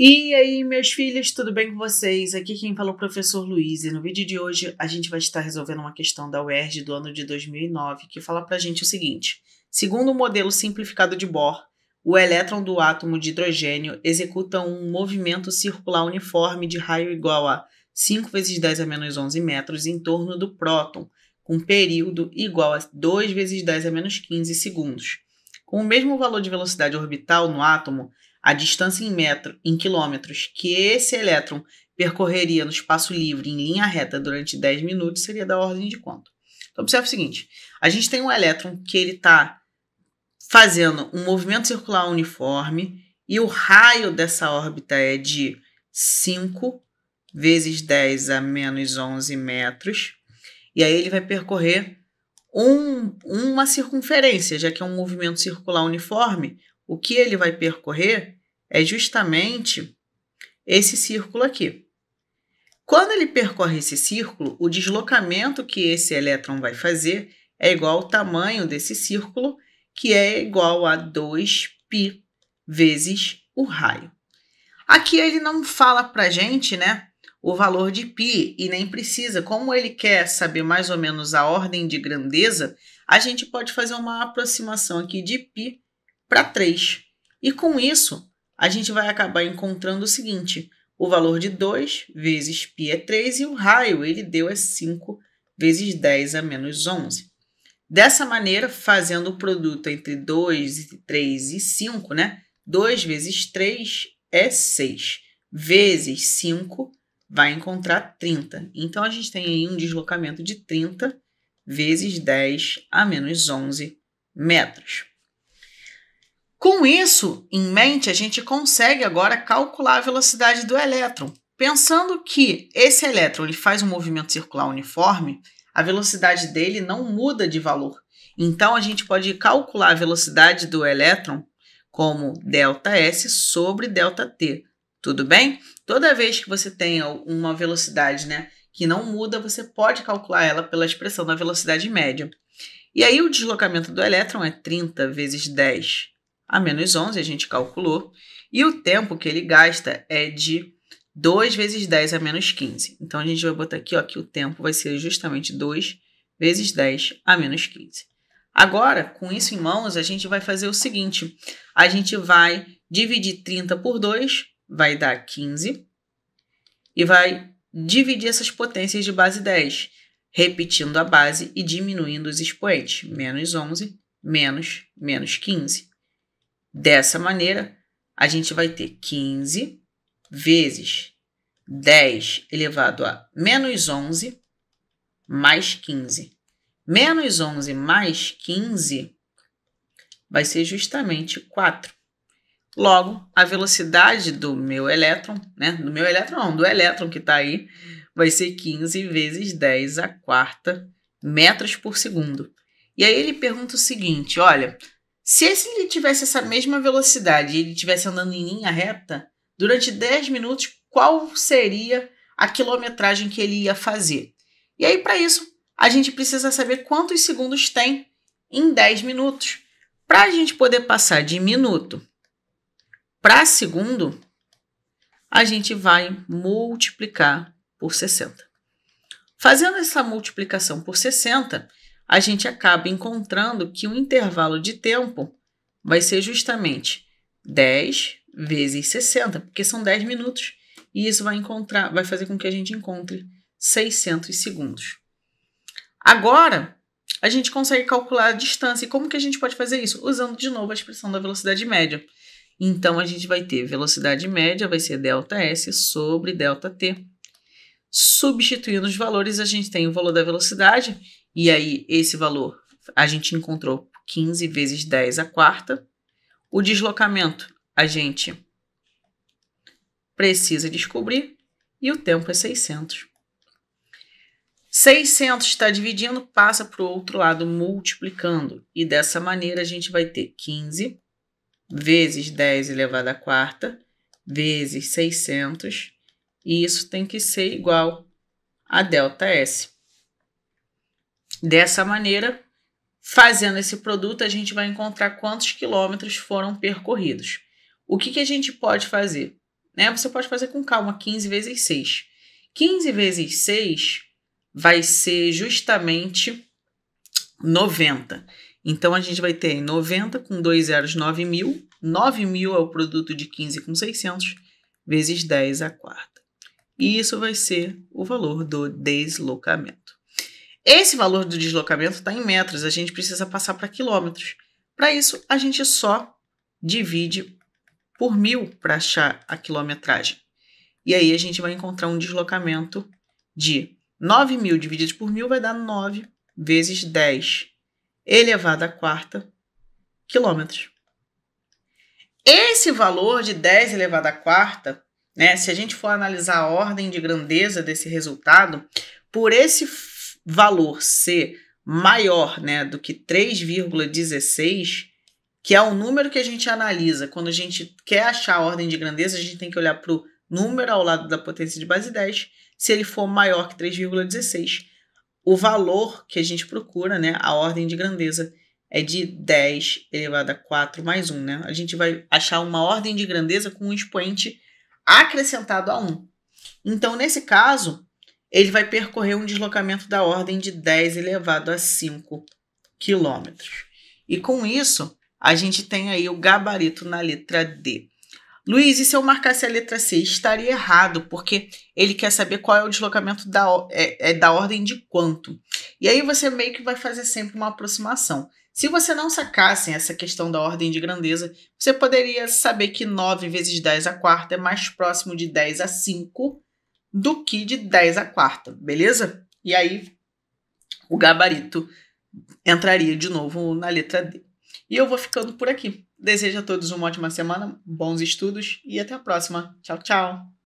E aí, meus filhos, tudo bem com vocês? Aqui quem fala é o professor Luiz e no vídeo de hoje a gente vai estar resolvendo uma questão da UERJ do ano de 2009 que fala pra gente o seguinte: segundo o modelo simplificado de Bohr, o elétron do átomo de hidrogênio executa um movimento circular uniforme de raio igual a 5 vezes 10 a menos 11 metros em torno do próton, com período igual a 2 vezes 10 a menos 15 segundos. Com o mesmo valor de velocidade orbital no átomo, a distância em metro em quilômetros que esse elétron percorreria no espaço livre em linha reta durante 10 minutos seria da ordem de quanto? Então observe o seguinte: a gente tem um elétron que ele está fazendo um movimento circular uniforme e o raio dessa órbita é de 5 vezes 10 a menos 11 metros. E aí ele vai percorrer um, uma circunferência, já que é um movimento circular uniforme, o que ele vai percorrer é justamente esse círculo aqui. Quando ele percorre esse círculo, o deslocamento que esse elétron vai fazer é igual ao tamanho desse círculo, que é igual a 2π vezes o raio. Aqui ele não fala para gente, né, o valor de π e nem precisa. Como ele quer saber mais ou menos a ordem de grandeza, a gente pode fazer uma aproximação aqui de π para 3. E com isso, a gente vai acabar encontrando o seguinte: o valor de 2 vezes π é 3 e o raio ele deu é 5 vezes 10 a menos 11. Dessa maneira, fazendo o produto entre 2, e 3 e 5, né? 2 vezes 3 é 6, vezes 5 vai encontrar 30. Então, a gente tem aí um deslocamento de 30 vezes 10 a menos 11 metros. Com isso em mente, a gente consegue agora calcular a velocidade do elétron. Pensando que esse elétron ele faz um movimento circular uniforme, a velocidade dele não muda de valor. Então a gente pode calcular a velocidade do elétron como ΔS sobre ΔT. Tudo bem? Toda vez que você tenha uma velocidade né, que não muda, você pode calcular ela pela expressão da velocidade média. E aí o deslocamento do elétron é 30 vezes 10 a menos 11, a gente calculou, e o tempo que ele gasta é de 2 vezes 10 a menos 15. Então, a gente vai botar aqui ó, que o tempo vai ser justamente 2 vezes 10 a menos 15. Agora, com isso em mãos, a gente vai fazer o seguinte. A gente vai dividir 30 por 2, vai dar 15. E vai dividir essas potências de base 10, repetindo a base e diminuindo os expoentes. Menos 11, menos, menos 15. Dessa maneira, a gente vai ter 15 vezes 10 elevado a menos 11 mais 15. Menos 11 mais 15 vai ser justamente 4. Logo, a velocidade do meu elétron, né? Do meu elétron não, do elétron que está aí, vai ser 15 vezes 10 a quarta metros por segundo. E aí ele pergunta o seguinte, olha, se ele tivesse essa mesma velocidade e ele estivesse andando em linha reta, durante 10 minutos, qual seria a quilometragem que ele ia fazer? E aí, para isso, a gente precisa saber quantos segundos tem em 10 minutos. Para a gente poder passar de minuto para segundo, a gente vai multiplicar por 60. Fazendo essa multiplicação por 60, a gente acaba encontrando que o intervalo de tempo vai ser justamente 10 vezes 60, porque são 10 minutos, e isso vai encontrar, vai fazer com que a gente encontre 600 segundos. Agora, a gente consegue calcular a distância. E como que a gente pode fazer isso? Usando de novo a expressão da velocidade média. Então, a gente vai ter velocidade média, vai ser ΔS sobre ΔT. Substituindo os valores, a gente tem o valor da velocidade, e aí esse valor a gente encontrou 15 vezes 10 a quarta. O deslocamento a gente precisa descobrir, e o tempo é 600. 600 está dividindo, passa para o outro lado multiplicando. E dessa maneira a gente vai ter 15 vezes 10 elevado à quarta vezes 600 e isso tem que ser igual a ΔS. Dessa maneira, fazendo esse produto, a gente vai encontrar quantos quilômetros foram percorridos. O que, que a gente pode fazer? Né? Você pode fazer com calma 15 vezes 6. 15 vezes 6 vai ser justamente 90. Então a gente vai ter 90 com 2 zeros, 9 mil. 9 mil é o produto de 15 com 600, vezes 10 a quarta e isso vai ser o valor do deslocamento. Esse valor do deslocamento está em metros, a gente precisa passar para quilômetros. Para isso, a gente só divide por mil para achar a quilometragem. E aí a gente vai encontrar um deslocamento de 9 mil dividido por mil vai dar 9 vezes 10 elevado à quarta quilômetros. Esse valor de 10 elevado à quarta né? Se a gente for analisar a ordem de grandeza desse resultado, por esse valor ser maior né, do que 3,16, que é o número que a gente analisa quando a gente quer achar a ordem de grandeza, a gente tem que olhar para o número ao lado da potência de base 10. Se ele for maior que 3,16, o valor que a gente procura, né, a ordem de grandeza, é de 10 elevado a 4 mais 1. Né? A gente vai achar uma ordem de grandeza com um expoente acrescentado a 1. Então, nesse caso, ele vai percorrer um deslocamento da ordem de 10 elevado a 5 quilômetros. E com isso, a gente tem aí o gabarito na letra D. Luiz, e se eu marcasse a letra C, estaria errado, porque ele quer saber qual é o deslocamento da, é, é da ordem de quanto. E aí você meio que vai fazer sempre uma aproximação. Se você não sacasse essa questão da ordem de grandeza, você poderia saber que 9 vezes 10 a quarta é mais próximo de 10 a 5 do que de 10 a quarta, beleza? E aí o gabarito entraria de novo na letra D. E eu vou ficando por aqui. Desejo a todos uma ótima semana, bons estudos e até a próxima. Tchau, tchau!